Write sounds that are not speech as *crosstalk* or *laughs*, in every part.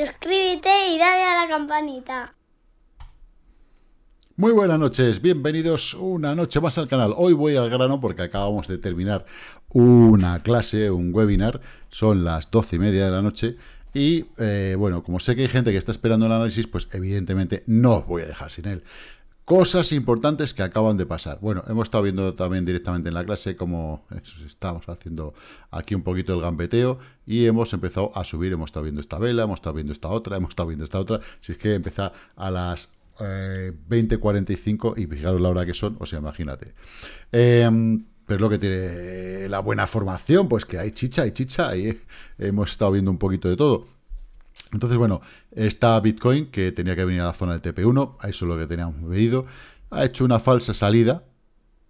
Suscríbete y dale a la campanita. Muy buenas noches, bienvenidos una noche más al canal. Hoy voy al grano porque acabamos de terminar una clase, un webinar. Son las doce y media de la noche. Y eh, bueno, como sé que hay gente que está esperando el análisis, pues evidentemente no os voy a dejar sin él. Cosas importantes que acaban de pasar. Bueno, hemos estado viendo también directamente en la clase cómo eh, estamos haciendo aquí un poquito el gambeteo y hemos empezado a subir, hemos estado viendo esta vela, hemos estado viendo esta otra, hemos estado viendo esta otra. Si es que empieza a las 20.45 eh, y fijaros la hora que son, o sea, imagínate. Em, pero lo que tiene eh, la buena formación, pues que hay chicha, hay chicha, y hemos estado viendo un poquito de todo. Entonces, bueno, está Bitcoin, que tenía que venir a la zona del TP1, eso es lo que teníamos pedido, ha hecho una falsa salida,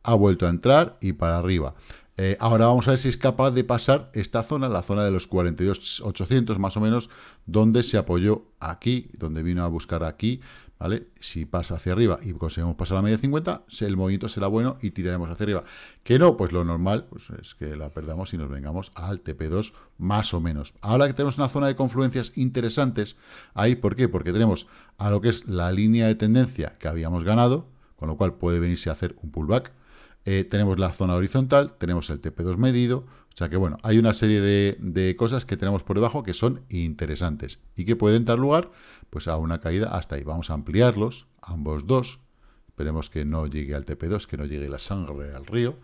ha vuelto a entrar y para arriba. Eh, ahora vamos a ver si es capaz de pasar esta zona, la zona de los 42.800 más o menos, donde se apoyó aquí, donde vino a buscar aquí, si pasa hacia arriba y conseguimos pasar la media 50, el movimiento será bueno y tiraremos hacia arriba. Que no, pues lo normal pues, es que la perdamos y nos vengamos al TP2 más o menos. Ahora que tenemos una zona de confluencias interesantes, ahí, ¿por qué? Porque tenemos a lo que es la línea de tendencia que habíamos ganado, con lo cual puede venirse a hacer un pullback. Eh, tenemos la zona horizontal, tenemos el TP2 medido, o sea que bueno, hay una serie de, cosas que tenemos por debajo que son interesantes y que pueden dar lugar pues a una caída hasta ahí. Vamos a ampliarlos, ambos dos. Esperemos que no llegue al TP2, que no llegue la sangre al río.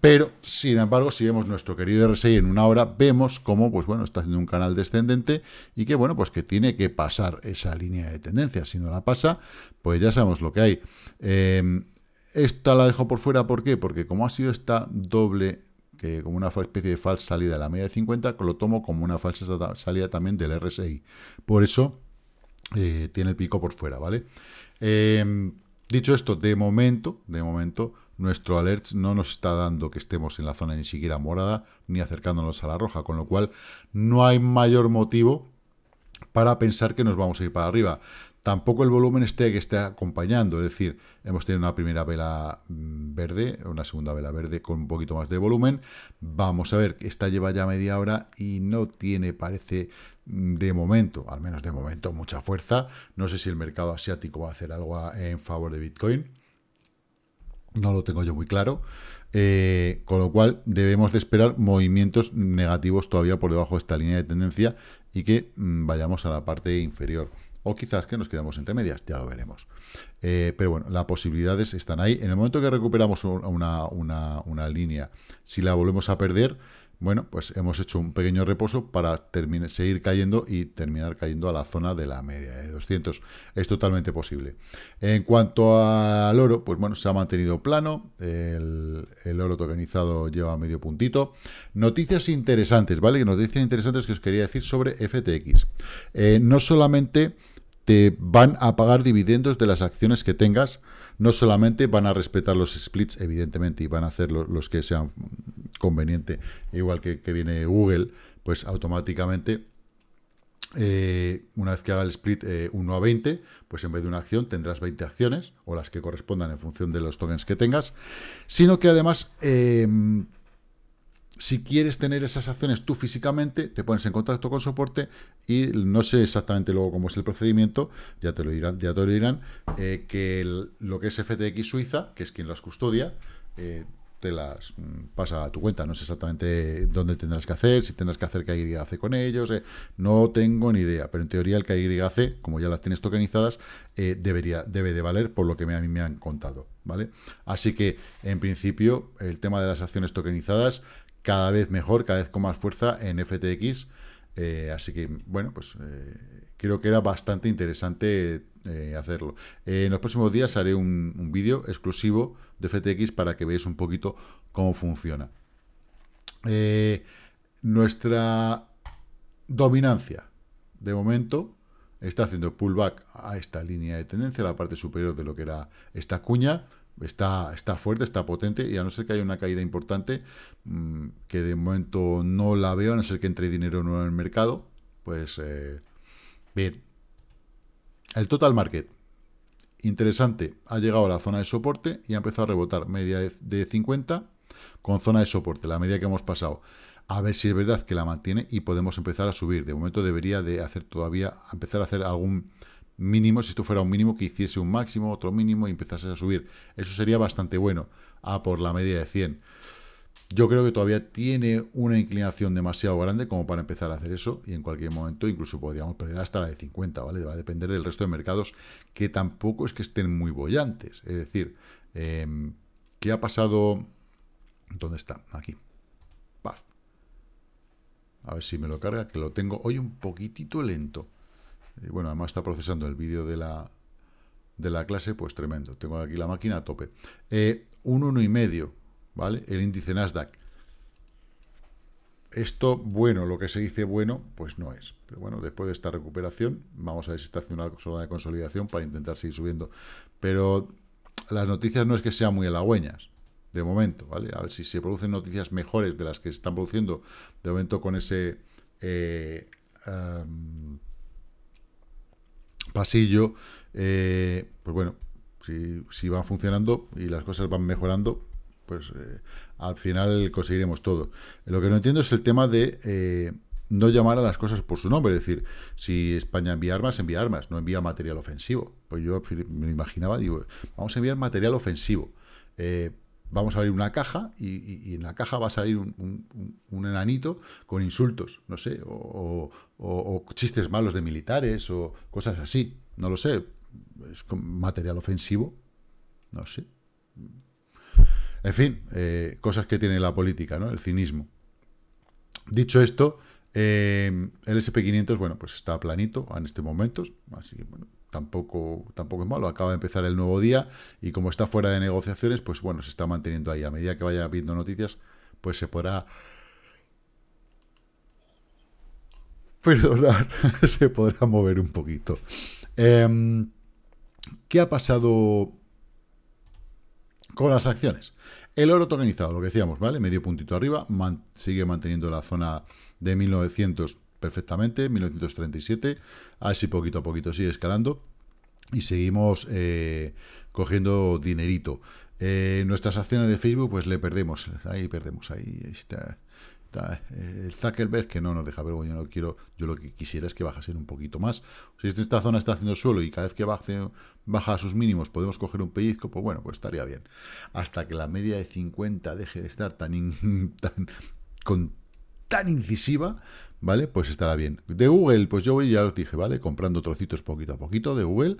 Pero, sin embargo, si vemos nuestro querido RSI en una hora, vemos cómo, pues bueno, está haciendo un canal descendente y que, bueno, pues que tiene que pasar esa línea de tendencia. Si no la pasa, pues ya sabemos lo que hay. Eh, esta la dejo por fuera, ¿por qué? Porque como ha sido esta doble que como una especie de falsa salida de la media de 50, lo tomo como una falsa salida también del RSI. Por eso eh, tiene el pico por fuera, ¿vale? Em, dicho esto, de momento, de momento, nuestro alert no nos está dando que estemos en la zona ni siquiera morada, ni acercándonos a la roja, con lo cual no hay mayor motivo para pensar que nos vamos a ir para arriba. Tampoco el volumen esté que esté acompañando, es decir, hemos tenido una primera vela mm, verde, una segunda vela verde con un poquito más de volumen. Vamos a ver, que esta lleva ya media hora y no tiene, parece, mm, de momento, al menos de momento, mucha fuerza. No sé si el mercado asiático va a hacer algo en favor de Bitcoin. No lo tengo yo muy claro. Eh, con lo cual debemos de esperar movimientos negativos todavía por debajo de esta línea de tendencia y que mm, vayamos a la parte inferior o quizás que nos quedamos entre medias, ya lo veremos. Eh, pero bueno, las posibilidades están ahí. En el momento que recuperamos una, línea, si la volvemos a perder, bueno, pues hemos hecho un pequeño reposo para seguir cayendo y terminar cayendo a la zona de la media de 200. Es totalmente posible. En cuanto al oro, pues bueno, se ha mantenido plano. El, oro tokenizado lleva medio puntito. Noticias interesantes, ¿vale? Noticias interesantes que os quería decir sobre FTX. Eh, no solamente te van a pagar dividendos de las acciones que tengas. No solamente van a respetar los splits, evidentemente, y van a hacer los que sean conveniente, igual que, viene Google, pues automáticamente, eh, una vez que haga el split 1 eh, a 20, pues en vez de una acción tendrás 20 acciones, o las que correspondan en función de los tokens que tengas, sino que además... Eh, si quieres tener esas acciones tú físicamente, te pones en contacto con soporte y no sé exactamente luego cómo es el procedimiento, ya te lo dirán, ya te lo dirán, eh, que lo que es FTX Suiza, que es quien las custodia, eh, te las mm, pasa a tu cuenta. No sé exactamente dónde tendrás que hacer, si tendrás que hacer KYC con ellos, eh, no tengo ni idea. Pero en teoría el KYC, como ya las tienes tokenizadas, debería, debe de valer por lo que a mí me han contado. ¿vale? Así que, en principio, el tema de las acciones tokenizadas cada vez mejor, cada vez con más fuerza en FTX. Eh, así que, bueno, pues eh, creo que era bastante interesante eh, hacerlo. en los próximos días haré un, un vídeo exclusivo de FTX para que veáis un poquito cómo funciona. nuestra dominancia, de momento, está haciendo pullback a esta línea de tendencia, a la parte superior de lo que era esta cuña. Está, está fuerte, está potente y a no ser que haya una caída importante, mm, que de momento no la veo, a no ser que entre dinero nuevo en el mercado, pues eh, bien. El total market, interesante, ha llegado a la zona de soporte y ha empezado a rebotar, media de 50 con zona de soporte, la media que hemos pasado. A ver si es verdad que la mantiene y podemos empezar a subir. De momento debería de hacer todavía, empezar a hacer algún mínimo, si esto fuera un mínimo, que hiciese un máximo, otro mínimo y empezase a subir. Eso sería bastante bueno, a por la media de 100. Yo creo que todavía tiene una inclinación demasiado grande como para empezar a hacer eso y en cualquier momento incluso podríamos perder hasta la de 50, ¿vale? Va a depender del resto de mercados que tampoco es que estén muy bollantes. Es decir, em, ¿qué ha pasado? ¿Dónde está? Aquí. A ver si me lo carga, que lo tengo hoy un poquitito lento bueno, además está procesando el vídeo de la, clase, pues tremendo. Tengo aquí la máquina a tope. Eh, un 1,5, ¿vale? El índice Nasdaq. Esto, bueno, lo que se dice bueno, pues no es. Pero bueno, después de esta recuperación, vamos a ver si está haciendo una zona de consolidación para intentar seguir subiendo. Pero las noticias no es que sean muy halagüeñas, de momento, ¿vale? A ver si se producen noticias mejores de las que se están produciendo de momento con ese... Eh, pasillo, eh, pues bueno, si, si van funcionando y las cosas van mejorando, pues eh, al final conseguiremos todo. Lo que no entiendo es el tema de eh, no llamar a las cosas por su nombre, es decir, si España envía armas, envía armas, no envía material ofensivo. Pues yo me imaginaba, digo, vamos a enviar material ofensivo vamos a abrir una caja y, en la caja va a salir un, enanito con insultos, no sé, o, chistes malos de militares o cosas así, no lo sé, es material ofensivo, no sé. En fin, eh, cosas que tiene la política, ¿no? El cinismo. Dicho esto, eh, el SP500, bueno, pues está planito en este momento, así que, bueno, tampoco, tampoco es malo. Acaba de empezar el nuevo día y como está fuera de negociaciones, pues bueno, se está manteniendo ahí. A medida que vaya viendo noticias, pues se podrá... Perdonar, *laughs* se podrá mover un poquito. Em, ¿Qué ha pasado con las acciones? El oro tokenizado, lo que decíamos, ¿vale? Medio puntito arriba, sigue manteniendo la zona de 1900 perfectamente, 1937, así poquito a poquito sigue escalando y seguimos eh, cogiendo dinerito. Eh, nuestras acciones de Facebook, pues le perdemos, ahí perdemos, ahí está, eh, el Zuckerberg que no nos deja, ver. yo no quiero, yo lo que quisiera es que bajase un poquito más. Si esta zona está haciendo suelo y cada vez que baja a sus mínimos podemos coger un pellizco, pues bueno, pues estaría bien. Hasta que la media de 50 deje de estar tan, *laughs* tan tan incisiva, ¿vale? Pues estará bien. De Google, pues yo voy, ya os dije, ¿vale? Comprando trocitos poquito a poquito de Google.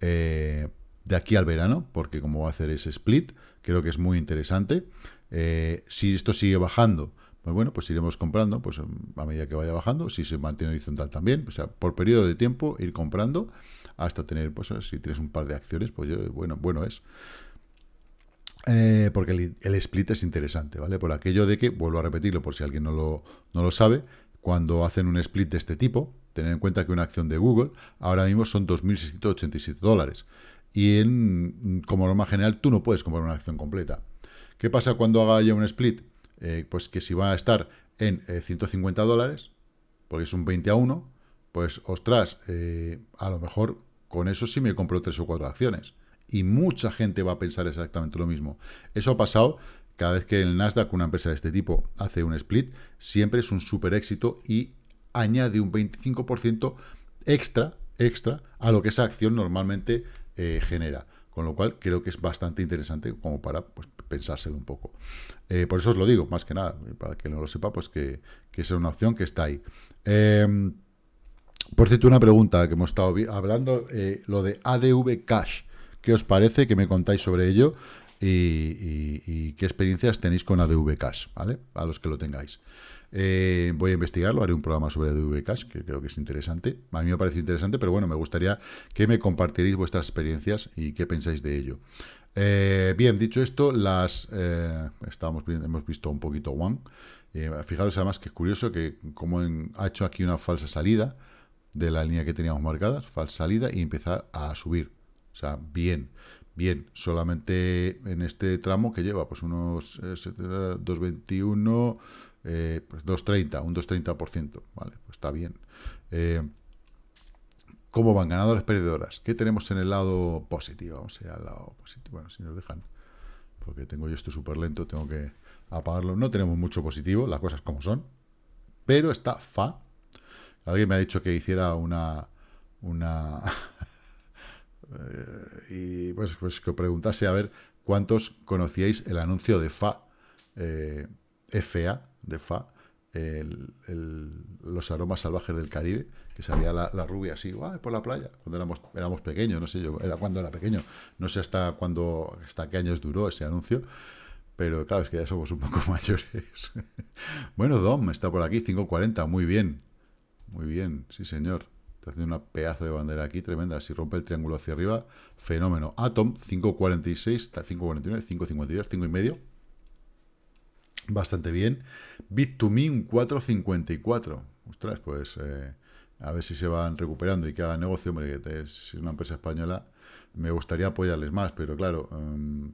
Eh, de aquí al verano, porque como va a hacer ese split, creo que es muy interesante. Eh, si esto sigue bajando, pues bueno, pues iremos comprando, pues a medida que vaya bajando, si se mantiene horizontal también, o sea, por periodo de tiempo ir comprando hasta tener, pues si tienes un par de acciones, pues bueno, bueno es. Eh, porque el, split es interesante, ¿vale? Por aquello de que, vuelvo a repetirlo por si alguien no lo, no lo sabe, cuando hacen un split de este tipo, tener en cuenta que una acción de Google ahora mismo son 2.687 dólares. Y en, como norma general tú no puedes comprar una acción completa. ¿Qué pasa cuando haga ya un split? Eh, pues que si va a estar en 150 eh, dólares, porque es un 20 a 1, pues ostras, a lo mejor con eso sí me compro tres o cuatro acciones y mucha gente va a pensar exactamente lo mismo. Eso ha pasado cada vez que el Nasdaq, una empresa de este tipo, hace un split, siempre es un super éxito y añade un 25% extra, extra a lo que esa acción normalmente eh, genera. Con lo cual creo que es bastante interesante como para pues, pensárselo un poco. Eh, por eso os lo digo, más que nada, para que no lo sepa, pues que, es una opción que está ahí. Em, por cierto, una pregunta que hemos estado hablando, eh, lo de ADV Cash. ¿Qué os parece? que me contáis sobre ello? Y, qué experiencias tenéis con ADV Cash, ¿vale? A los que lo tengáis. Eh, voy a investigarlo, haré un programa sobre ADV Cash, que creo que es interesante. A mí me parece interesante, pero bueno, me gustaría que me compartierais vuestras experiencias y qué pensáis de ello. Eh, bien, dicho esto, las eh, estábamos, hemos visto un poquito One. fijaros además que es curioso que como ha hecho aquí una falsa salida de la línea que teníamos marcada, falsa salida y empezar a subir. O sea, bien, bien. Solamente en este tramo que lleva pues unos 2,21, eh, eh, pues 2,30, un 2,30%. Vale, pues está bien. Eh, ¿Cómo van ganadoras, perdedoras? ¿Qué tenemos en el lado positivo? O sea, ir al lado positivo. Bueno, si nos dejan, porque tengo yo esto súper lento, tengo que apagarlo. No tenemos mucho positivo, las cosas como son. Pero está FA. Alguien me ha dicho que hiciera una... una *laughs* Eh, y pues, pues que preguntase a ver cuántos conocíais el anuncio de FA, eh, FA, de FA, los aromas salvajes del Caribe, que salía la, rubia así, por la playa, cuando éramos, éramos pequeños, no sé yo, era cuando era pequeño, no sé hasta cuándo, hasta qué años duró ese anuncio, pero claro, es que ya somos un poco *laughs* mayores. bueno, Dom está por aquí, 5.40, muy bien, muy bien, sí señor. Está haciendo una pedazo de bandera aquí, tremenda. Si rompe el triángulo hacia arriba, fenómeno. Atom, 5.46, 5.49, 5.52, 5.5. Bastante bien. Bit2Me, un 4.54. Ostras, pues eh, a ver si se van recuperando y que hagan negocio. Hombre, que es una empresa española, me gustaría apoyarles más, pero claro... Em,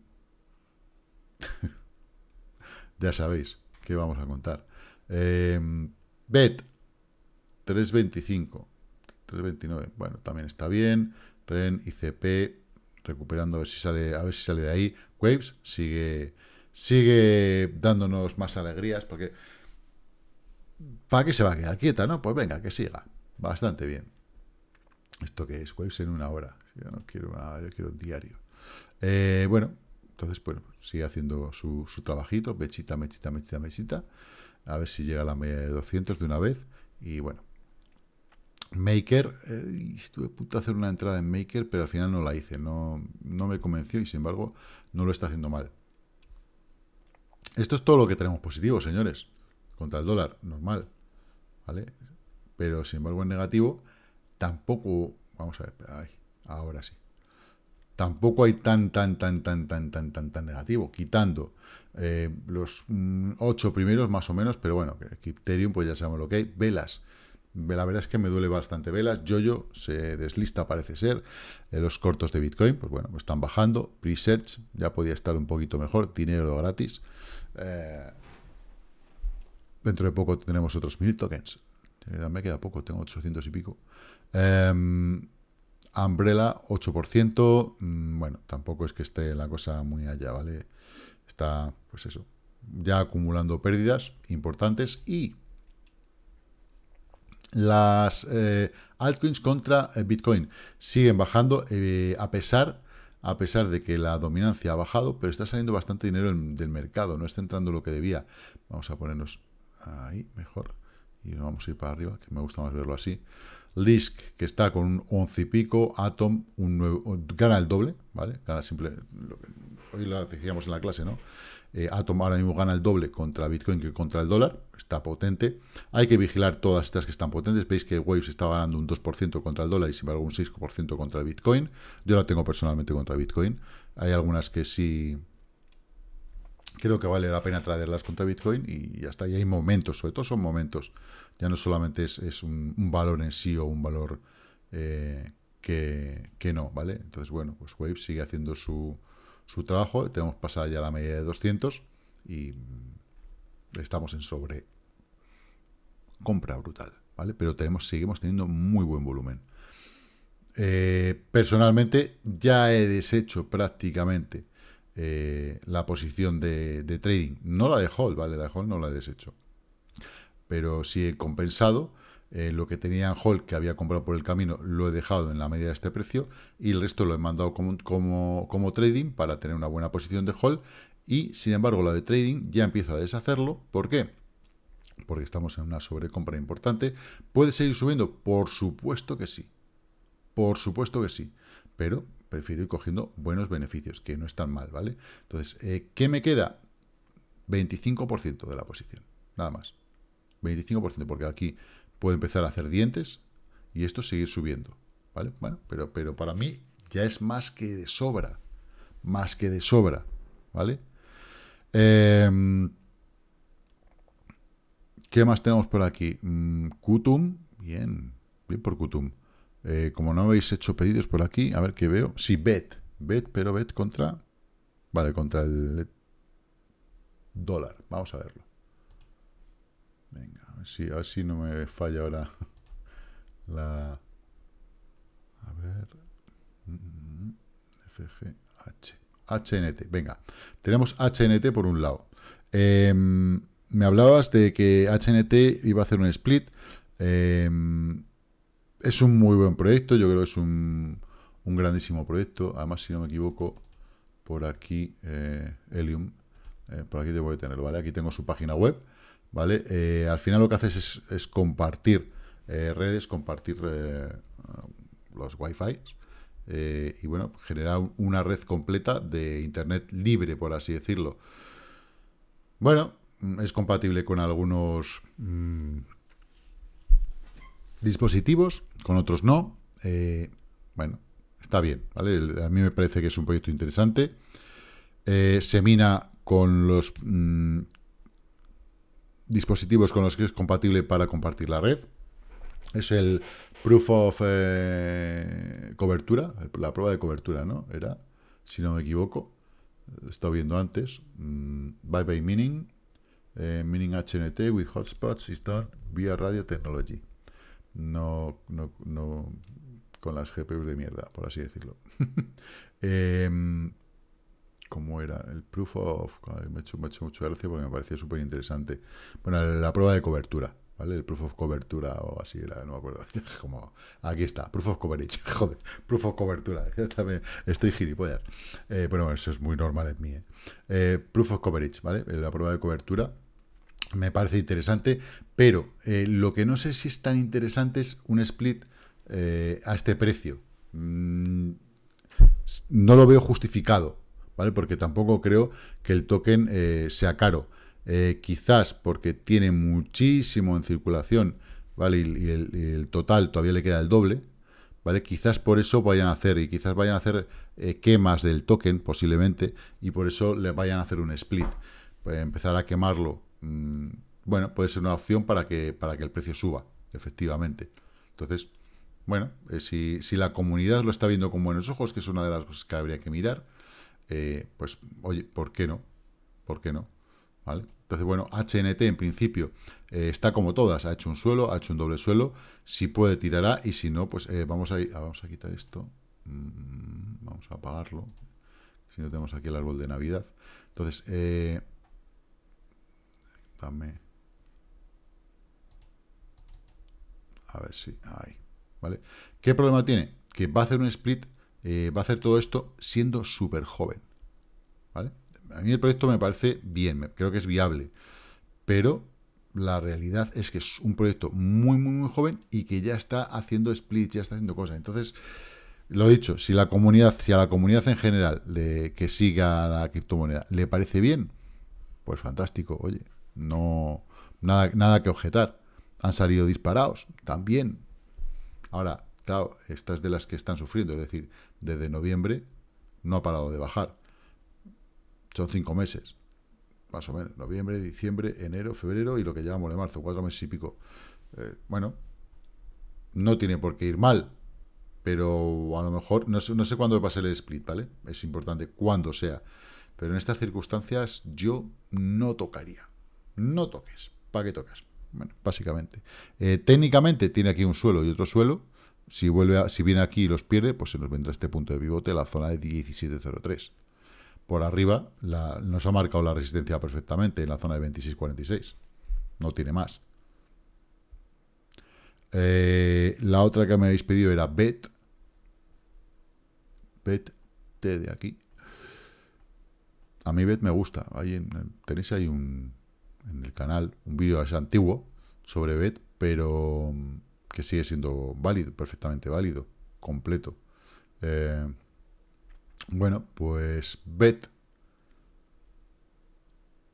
*laughs* ya sabéis qué vamos a contar. Eh, Bet, 325. 29, bueno, también está bien. REN, ICP, recuperando a ver si sale, a ver si sale de ahí. Waves sigue, sigue dándonos más alegrías, porque ¿para qué se va a quedar quieta, no? Pues venga, que siga. Bastante bien. ¿Esto qué es? Waves en una hora. Yo no quiero nada, yo quiero un diario. Eh, bueno, entonces, bueno, sigue haciendo su, su trabajito, mechita, mechita, mechita, mechita. A ver si llega a la media de 200 de una vez. Y bueno, Maker, eh, estuve a punto de hacer una entrada en Maker, pero al final no la hice, no, no me convenció y sin embargo no lo está haciendo mal. Esto es todo lo que tenemos positivo, señores, contra el dólar, normal, ¿vale? Pero sin embargo en negativo tampoco, vamos a ver, ahora sí, tampoco hay tan, tan, tan, tan, tan, tan, tan, tan negativo, quitando eh, los mm, ocho primeros más o menos, pero bueno, Ethereum pues ya sabemos lo que hay, velas la verdad es que me duele bastante vela. Jojo se deslista, parece ser. Eh, los cortos de Bitcoin, pues bueno, están bajando. Presearch ya podía estar un poquito mejor. Dinero gratis. Eh, dentro de poco tenemos otros mil tokens. Eh, me queda poco, tengo 800 y pico. Umbrella, 8%. Mm, bueno, tampoco es que esté la cosa muy allá, ¿vale? Está, pues eso, ya acumulando pérdidas importantes y las eh, altcoins contra eh, Bitcoin siguen bajando eh, a pesar a pesar de que la dominancia ha bajado, pero está saliendo bastante dinero del mercado, no está entrando lo que debía. Vamos a ponernos ahí mejor y nos vamos a ir para arriba, que me gusta más verlo así. Lisk, que está con un 11 y pico, Atom un nuevo gana el doble, ¿vale? Gana simple, lo que hoy lo decíamos en la clase, ¿no? Eh, Atom ahora mismo gana el doble contra Bitcoin que contra el dólar, está potente. Hay que vigilar todas estas que están potentes. Veis que Waves está ganando un 2% contra el dólar y sin embargo un 6% contra Bitcoin. Yo la tengo personalmente contra Bitcoin. Hay algunas que sí creo que vale la pena traerlas contra Bitcoin y hasta ahí hay momentos, sobre todo son momentos. Ya no solamente es, un, valor en sí o un valor eh, que, que no, ¿vale? Entonces, bueno, pues Waves sigue haciendo su, su trabajo, tenemos pasada ya la media de 200 y estamos en sobre compra brutal, ¿vale? Pero tenemos, seguimos teniendo muy buen volumen. Eh, personalmente ya he deshecho prácticamente eh, la posición de, trading, no la de Hall, ¿vale? La de Hall no la he deshecho, pero sí he compensado eh, lo que tenía en Hall, que había comprado por el camino, lo he dejado en la medida de este precio y el resto lo he mandado como, como, trading para tener una buena posición de Hall. Y sin embargo, la de trading ya empiezo a deshacerlo. ¿Por qué? Porque estamos en una sobrecompra importante. ¿Puede seguir subiendo? Por supuesto que sí. Por supuesto que sí. Pero prefiero ir cogiendo buenos beneficios, que no están mal, ¿vale? Entonces, eh, ¿qué me queda? 25% de la posición, nada más. 25%, porque aquí puede empezar a hacer dientes y esto seguir subiendo. ¿Vale? Bueno, pero, pero para mí ya es más que de sobra. Más que de sobra. ¿Vale? Em, ¿Qué más tenemos por aquí? Mm, Kutum. Bien. Bien por Kutum. Eh, como no habéis hecho pedidos por aquí, a ver qué veo. Sí, Bet. Bet, pero Bet contra... Vale, contra el dólar. Vamos a verlo. Sí, a si no me falla ahora *laughs* la... A ver... Mm, mm, FGH... HNT. Venga, tenemos HNT por un lado. Em, me hablabas de que HNT iba a hacer un split. Em, es un muy buen proyecto, yo creo que es un, grandísimo proyecto. Además, si no me equivoco, por aquí, eh, Helium, eh, por aquí debo de tenerlo, ¿vale? Aquí tengo su página web. ¿vale? Eh, al final lo que haces es, compartir eh, redes, compartir eh, los Wi-Fi y, bueno, generar una red completa de Internet libre, por así decirlo. Bueno, es compatible con algunos mm, dispositivos, con otros no. bueno, está bien, ¿vale? a mí me parece que es un proyecto interesante. se mina con los mm, dispositivos con los que es compatible para compartir la red. Es el proof of eh, cobertura, la prueba de cobertura, ¿no? Era, si no me equivoco, he estado viendo antes. by mm, bye bye Mining, eh, Mining HNT with hotspots System via radio technology. No, no, no con las GPUs de mierda, por así decirlo. *laughs* Em, ¿Cómo era? El proof of... Me ha hecho, me mucho gracia porque me parecía súper interesante. Bueno, la prueba de cobertura, ¿vale? El proof of cobertura o así era, no me acuerdo. *laughs* Como, aquí está, proof of coverage. *laughs* Joder, proof of cobertura. *laughs* Estoy gilipollas. Eh, bueno, eso es muy normal en mí. ¿eh? Eh, proof of coverage, ¿vale? Eh, la prueba de cobertura me parece interesante, pero lo que no sé si es tan interesante es un split a este precio. Mm, no lo veo justificado ¿vale? Porque tampoco creo que el token eh, sea caro. Eh, quizás porque tiene muchísimo en circulación, ¿vale? Y, el, total todavía le queda el doble, ¿vale? Quizás por eso vayan a hacer, y quizás vayan a hacer eh, quemas del token, posiblemente, y por eso le vayan a hacer un split. Pues empezar a quemarlo, mm, bueno, puede ser una opción para que, para que el precio suba, efectivamente. Entonces, bueno, si, si la comunidad lo está viendo con buenos ojos, que es una de las cosas que habría que mirar, eh, pues, oye, ¿por qué no? ¿Por qué no? ¿Vale? Entonces, bueno, HNT en principio eh, está como todas, ha hecho un suelo, ha hecho un doble suelo, si puede tirará y si no, pues eh, vamos, a, ah, vamos a quitar esto, mm, vamos a apagarlo, si no tenemos aquí el árbol de Navidad. Entonces, dame... A ver si... Ahí. ¿Vale? ¿Qué problema tiene? Que va a hacer un split eh, va a hacer todo esto siendo súper joven. ¿vale? A mí el proyecto me parece bien, creo que es viable, pero la realidad es que es un proyecto muy, muy, muy joven y que ya está haciendo splits, ya está haciendo cosas. Entonces, lo he dicho, si la comunidad, si a la comunidad en general le, que siga la criptomoneda le parece bien, pues fantástico, oye, no nada, nada que objetar. Han salido disparados también. Ahora, claro, estas de las que están sufriendo, es decir, desde noviembre no ha parado de bajar. Son cinco meses, más o menos. Noviembre, diciembre, enero, febrero y lo que llevamos de marzo, cuatro meses y pico. Eh, bueno, no tiene por qué ir mal, pero a lo mejor, no sé, cuándo va a ser el split, ¿vale? Es importante cuándo sea. Pero en estas circunstancias yo no tocaría. No toques. ¿Para qué tocas? Bueno, básicamente. Eh, técnicamente tiene aquí un suelo y otro suelo. Si, vuelve si viene aquí y los pierde, pues se nos vendrá este punto de pivote, la zona de 1703. Por arriba nos ha marcado la resistencia perfectamente en la zona de 2646. No tiene más. Eh, la otra que me habéis pedido era BET. BET T de aquí. A mí BET me gusta. tenéis ahí un, en el canal un vídeo antiguo sobre BET, pero que sigue siendo válido, perfectamente válido, completo. Eh, bueno, pues BET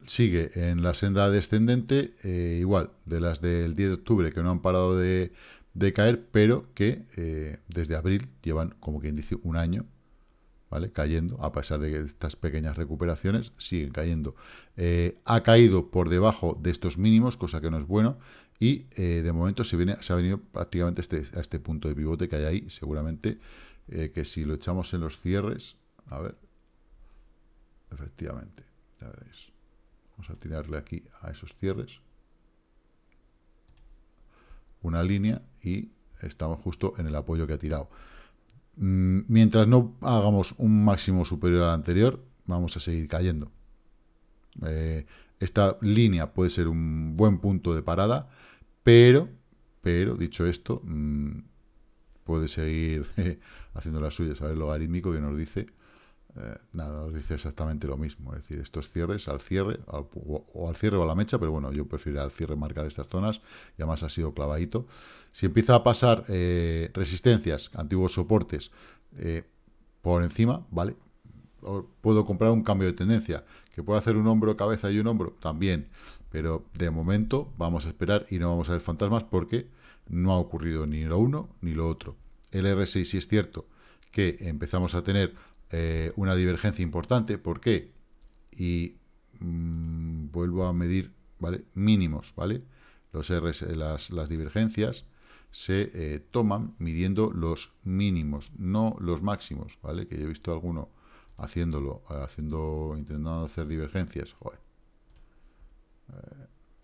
sigue en la senda descendente, eh, igual, de las del 10 de octubre, que no han parado de, caer, pero que eh, desde abril llevan, como quien dice, un año Cayendo, a pesar de que estas pequeñas recuperaciones, siguen cayendo. Eh, ha caído por debajo de estos mínimos, cosa que no es bueno, y eh, de momento se, viene, se ha venido prácticamente este, a este punto de pivote que hay ahí, seguramente eh, que si lo echamos en los cierres, a ver, efectivamente, Vamos a tirarle aquí a esos cierres una línea y estamos justo en el apoyo que ha tirado. Mm, mientras no hagamos un máximo superior al anterior, vamos a seguir cayendo. Eh, esta línea puede ser un buen punto de parada, pero, pero dicho esto, mm, puede seguir *laughs* eh, haciendo las suyas. A ver, logarítmico que nos dice eh, nada, nos dice exactamente lo mismo. Es decir, estos cierres al cierre, o, al cierre o a la mecha, pero bueno, yo prefiero al cierre marcar estas zonas, y además ha sido clavadito. Si empieza a pasar eh, resistencias, antiguos soportes, eh, por encima, ¿vale? puedo comprar un cambio de tendencia, que puede hacer un hombro, cabeza y un hombro, también. Pero de momento vamos a esperar y no vamos a ver fantasmas porque no ha ocurrido ni lo uno ni lo otro. El R6 sí es cierto que empezamos a tener eh, una divergencia importante. ¿Por qué? Y mm, vuelvo a medir ¿vale? mínimos, ¿vale? Los las, las divergencias se eh, toman midiendo los mínimos, no los máximos, ¿vale? Que yo he visto alguno haciéndolo, haciendo, intentando hacer divergencias, eh,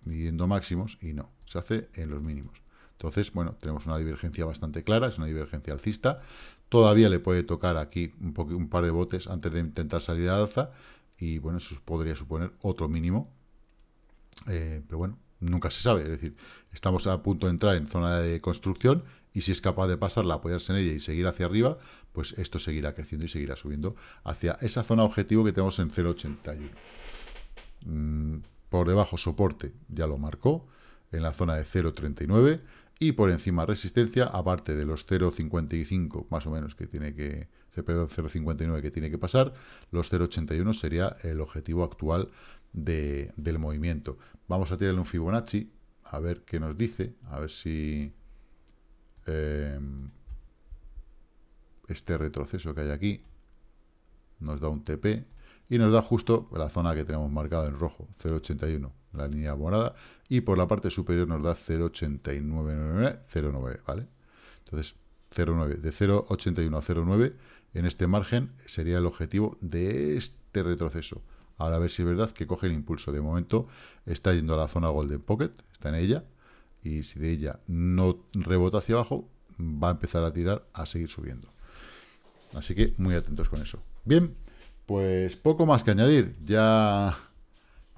midiendo máximos y no, se hace en los mínimos. Entonces, bueno, tenemos una divergencia bastante clara, es una divergencia alcista. Todavía le puede tocar aquí un, par de botes antes de intentar salir a alza. Y bueno, eso podría suponer otro mínimo. Eh, pero bueno, nunca se sabe. Es decir, estamos a punto de entrar en zona de construcción y si es capaz de pasarla, apoyarse en ella y seguir hacia arriba, pues esto seguirá creciendo y seguirá subiendo hacia esa zona objetivo que tenemos en 0.81. Mm, por debajo soporte ya lo marcó en la zona de 0.39 y por encima resistencia, aparte de los 0,55 más o menos que tiene que, eh, perdón, 0,59 que tiene que pasar, los 0,81 sería el objetivo actual del movimiento. Vamos a tirarle un Fibonacci, a ver qué nos dice, a ver si em, este retroceso que hay aquí nos da un TP y nos da justo la zona que tenemos marcado en rojo, 0,81 la línea morada, y por la parte superior nos da 0,8909, ¿vale? Entonces, 0,9, de 0,81 a 0,9, en este margen sería el objetivo de este retroceso. Ahora a ver si es verdad que coge el impulso. De momento está yendo a la zona Golden Pocket, está en ella, y si de ella no rebota hacia abajo, va a empezar a tirar a seguir subiendo. Así que muy atentos con eso. Bien, pues poco más que añadir. Ya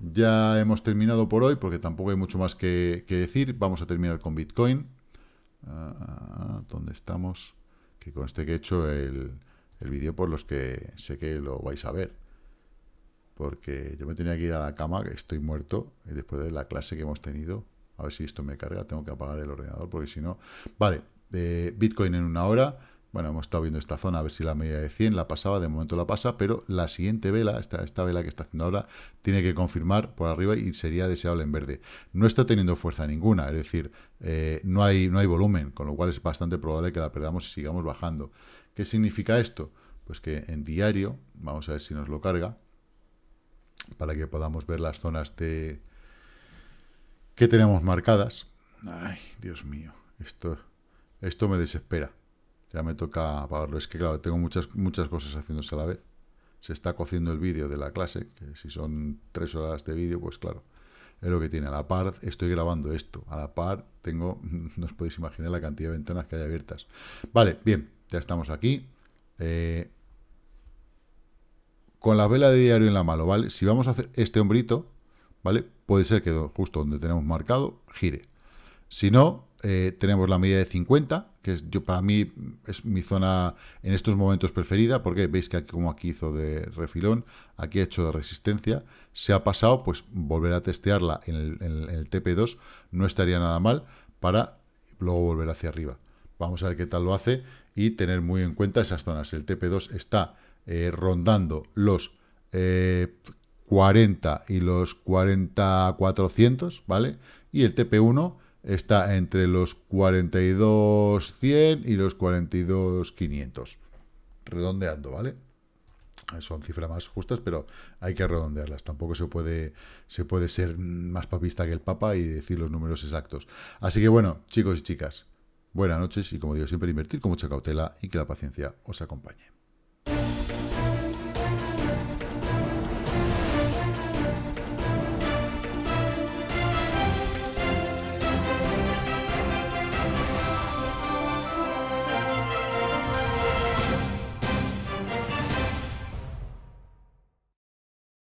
ya hemos terminado por hoy, porque tampoco hay mucho más que, decir. Vamos a terminar con Bitcoin. Ah, ah, ¿Dónde estamos? Que conste que he hecho el, vídeo por los que sé que lo vais a ver. Porque yo me tenía que ir a la cama, que estoy muerto, y eh, después de la clase que hemos tenido. A ver si esto me carga, tengo que apagar el ordenador, porque si no... Vale, eh, Bitcoin en una hora bueno, hemos estado viendo esta zona, a ver si la media de 100 la pasaba, de momento la pasa, pero la siguiente vela, esta, esta vela que está haciendo ahora, tiene que confirmar por arriba y sería deseable en verde. No está teniendo fuerza ninguna, es decir, eh, no, hay, no hay volumen, con lo cual es bastante probable que la perdamos y sigamos bajando. ¿Qué significa esto? Pues que en diario, vamos a ver si nos lo carga, para que podamos ver las zonas de que tenemos marcadas. Ay, Dios mío, esto, esto me desespera. Ya me toca apagarlo. Es que, claro, tengo muchas, muchas cosas haciéndose a la vez. Se está cociendo el vídeo de la clase, que si son tres horas de vídeo, pues claro, es lo que tiene. A la par estoy grabando esto. A la par tengo, *laughs* no os podéis imaginar la cantidad de ventanas que hay abiertas. Vale, bien, ya estamos aquí. Eh, con la vela de diario en la mano, ¿vale? Si vamos a hacer este hombrito, ¿vale? Puede ser que justo donde tenemos marcado, gire. Si no, eh, tenemos la medida de 50, que es, yo, para mí es mi zona en estos momentos preferida, porque veis que aquí, como aquí hizo de refilón, aquí ha hecho de resistencia, se ha pasado, pues volver a testearla en el, TP2 no estaría nada mal para luego volver hacia arriba. Vamos a ver qué tal lo hace y tener muy en cuenta esas zonas. El TP2 está eh, rondando los 40 eh, y los 4400 ¿vale? Y el TP1 está entre los 42.100 y los 42.500. Redondeando, ¿vale? Son cifras más justas, pero hay que redondearlas. Tampoco se puede, se puede ser más papista que el Papa y decir los números exactos. Así que bueno, chicos y chicas, buenas noches y como digo siempre, invertir con mucha cautela y que la paciencia os acompañe.